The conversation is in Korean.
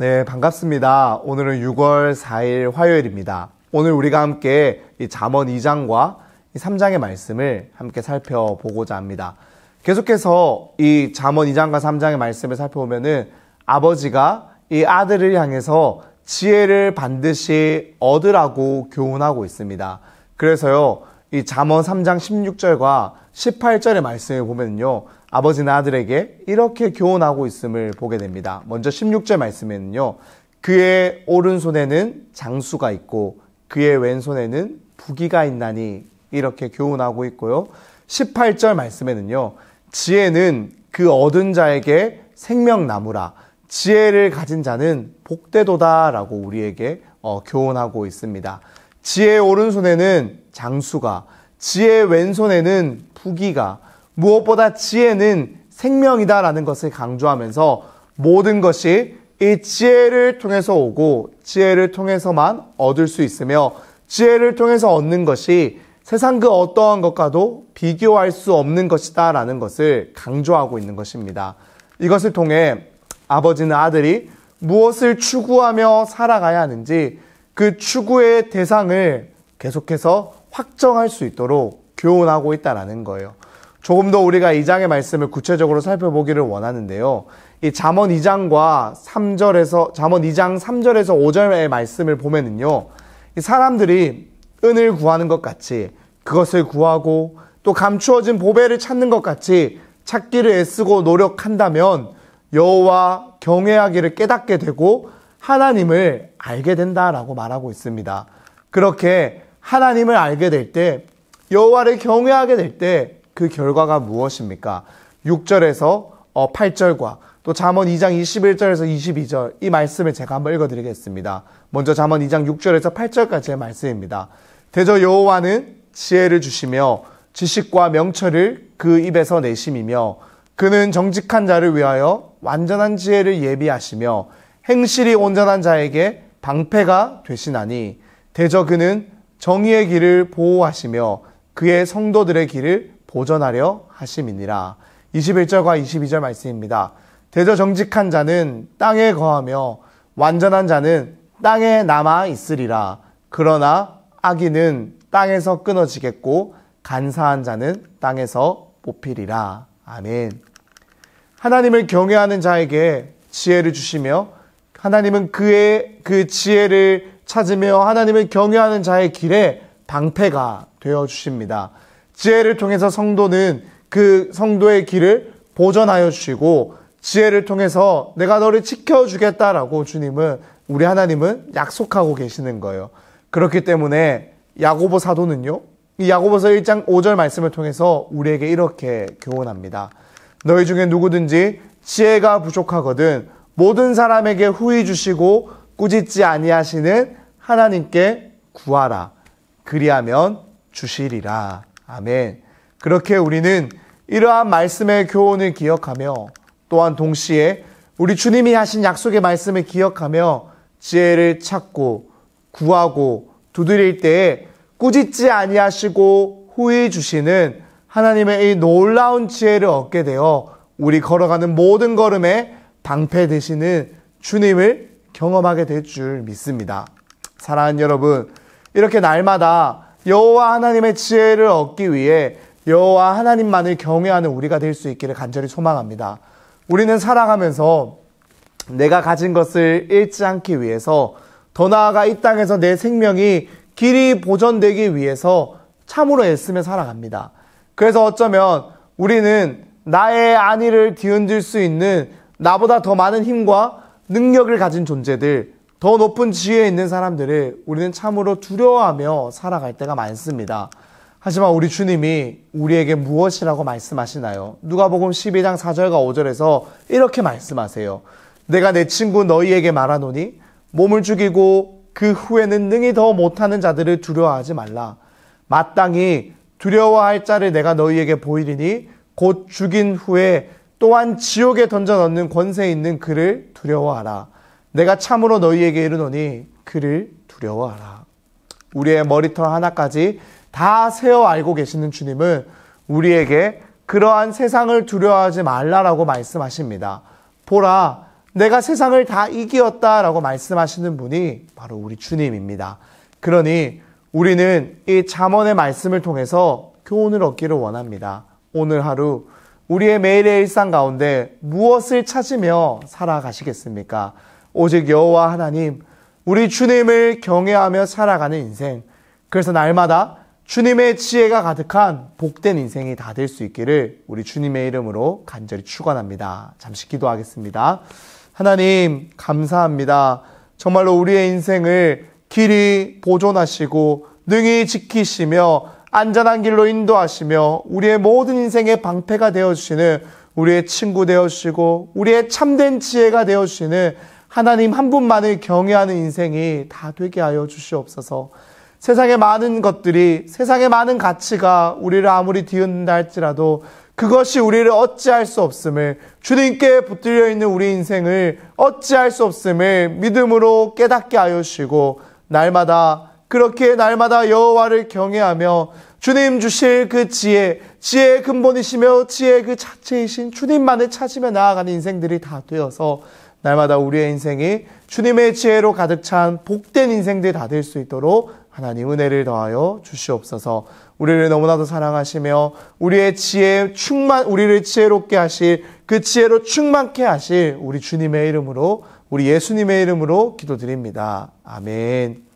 네, 반갑습니다. 오늘은 6월 4일 화요일입니다. 오늘 우리가 함께 이 잠언 2장과 이 3장의 말씀을 함께 살펴보고자 합니다. 계속해서 이 잠언 2장과 3장의 말씀을 살펴보면은 아버지가 이 아들을 향해서 지혜를 반드시 얻으라고 교훈하고 있습니다. 그래서요. 이 잠언 3장 16절과 18절의 말씀을 보면요. 아버지나 아들에게 이렇게 교훈하고 있음을 보게 됩니다. 먼저 16절 말씀에는요. 그의 오른손에는 장수가 있고 그의 왼손에는 부기가 있나니 이렇게 교훈하고 있고요. 18절 말씀에는요. 지혜는 그 얻은 자에게 생명나무라 지혜를 가진 자는 복되도다라고 우리에게 어, 교훈하고 있습니다. 지혜의 오른손에는 장수가 지혜의 왼손에는 부기가 무엇보다 지혜는 생명이다라는 것을 강조하면서 모든 것이 이 지혜를 통해서 오고 지혜를 통해서만 얻을 수 있으며 지혜를 통해서 얻는 것이 세상 그 어떠한 것과도 비교할 수 없는 것이다 라는 것을 강조하고 있는 것입니다. 이것을 통해 아버지는 아들이 무엇을 추구하며 살아가야 하는지 그 추구의 대상을 계속해서 확정할 수 있도록 교훈하고 있다라는 거예요. 조금 더 우리가 이 장의 말씀을 구체적으로 살펴보기를 원하는데요. 이 잠언 2장과 3절에서 잠언 2장 3절에서 5절의 말씀을 보면은요. 이 사람들이 은을 구하는 것 같이 그것을 구하고 또 감추어진 보배를 찾는 것 같이 찾기를 애쓰고 노력한다면 여호와 경외하기를 깨닫게 되고 하나님을 알게 된다라고 말하고 있습니다. 그렇게 하나님을 알게 될 때 여호와를 경외하게 될때 그 결과가 무엇입니까? 6절에서 8절과 어, 또 잠언 2장 21절에서 22절 이 말씀을 제가 한번 읽어드리겠습니다. 먼저 잠언 2장 6절에서 8절까지의 말씀입니다. 대저 여호와는 지혜를 주시며 지식과 명철을 그 입에서 내심이며 그는 정직한 자를 위하여 완전한 지혜를 예비하시며 행실이 온전한 자에게 방패가 되시나니 대저 그는 정의의 길을 보호하시며 그의 성도들의 길을 보전하려 하심이니라. 21절과 22절 말씀입니다. 대저 정직한 자는 땅에 거하며 완전한 자는 땅에 남아 있으리라. 그러나 악인은 땅에서 끊어지겠고 간사한 자는 땅에서 뽑히리라. 아멘. 하나님을 경외하는 자에게 지혜를 주시며 하나님은 그의 그 지혜를 찾으며 하나님을 경외하는 자의 길에 방패가 되어 주십니다. 지혜를 통해서 성도는 그 성도의 길을 보전하여 주시고 지혜를 통해서 내가 너를 지켜주겠다라고 주님은 우리 하나님은 약속하고 계시는 거예요. 그렇기 때문에 야고보 사도는요. 이 야고보서 1장 5절 말씀을 통해서 우리에게 이렇게 교훈합니다. 너희 중에 누구든지 지혜가 부족하거든 모든 사람에게 후이 주시고 꾸짖지 아니하시는 하나님께 구하라. 그리하면 주시리라. 아멘. 그렇게 우리는 이러한 말씀의 교훈을 기억하며 또한 동시에 우리 주님이 하신 약속의 말씀을 기억하며 지혜를 찾고 구하고 두드릴 때에 꾸짖지 아니하시고 후히 주시는 하나님의 이 놀라운 지혜를 얻게 되어 우리 걸어가는 모든 걸음에 방패 되시는 주님을 경험하게 될 줄 믿습니다. 사랑하는 여러분, 이렇게 날마다 여호와 하나님의 지혜를 얻기 위해 여호와 하나님만을 경외하는 우리가 될 수 있기를 간절히 소망합니다. 우리는 사랑하면서 내가 가진 것을 잃지 않기 위해서 더 나아가 이 땅에서 내 생명이 길이 보존되기 위해서 참으로 애쓰며 살아갑니다. 그래서 어쩌면 우리는 나의 안위를 뒤흔들 수 있는 나보다 더 많은 힘과 능력을 가진 존재들, 더 높은 지위에 있는 사람들을 우리는 참으로 두려워하며 살아갈 때가 많습니다. 하지만 우리 주님이 우리에게 무엇이라고 말씀하시나요? 누가복음 12장 4절과 5절에서 이렇게 말씀하세요. 내가 내 친구 너희에게 말하노니 몸을 죽이고 그 후에는 능히 더 못하는 자들을 두려워하지 말라. 마땅히 두려워할 자를 내가 너희에게 보이리니 곧 죽인 후에 또한 지옥에 던져 넣는 권세 있는 그를 두려워하라. 내가 참으로 너희에게 이르노니 그를 두려워하라. 우리의 머리털 하나까지 다 세어 알고 계시는 주님은 우리에게 그러한 세상을 두려워하지 말라라고 말씀하십니다. 보라, 내가 세상을 다 이기었다라고 말씀하시는 분이 바로 우리 주님입니다. 그러니 우리는 이자원의 말씀을 통해서 교훈을 얻기를 원합니다. 오늘 하루 우리의 매일의 일상 가운데 무엇을 찾으며 살아가시겠습니까? 오직 여호와 하나님 우리 주님을 경외하며 살아가는 인생. 그래서 날마다 주님의 지혜가 가득한 복된 인생이 다 될 수 있기를 우리 주님의 이름으로 간절히 축원합니다. 잠시 기도하겠습니다. 하나님 감사합니다. 정말로 우리의 인생을 길이 보존하시고 능히 지키시며 안전한 길로 인도하시며 우리의 모든 인생의 방패가 되어 주시는 우리의 친구 되어 주시고 우리의 참된 지혜가 되어 주시는 하나님 한 분만을 경외하는 인생이 다 되게 하여 주시옵소서. 세상의 많은 것들이 세상의 많은 가치가 우리를 아무리 뒤흔다 할지라도 그것이 우리를 어찌할 수 없음을 주님께 붙들려 있는 우리 인생을 어찌할 수 없음을 믿음으로 깨닫게 하여 주시고 날마다 그렇게 날마다 여호와를 경외하며 주님 주실 그 지혜, 지혜의 근본이시며 지혜의 그 자체이신 주님만을 찾으며 나아가는 인생들이 다 되어서 날마다 우리의 인생이 주님의 지혜로 가득 찬 복된 인생들이 다 될 수 있도록 하나님 은혜를 더하여 주시옵소서. 우리를 너무나도 사랑하시며 우리의 지혜 충만 우리를 지혜롭게 하실 그 지혜로 충만케 하실 우리 주님의 이름으로 우리 예수님의 이름으로 기도드립니다. 아멘.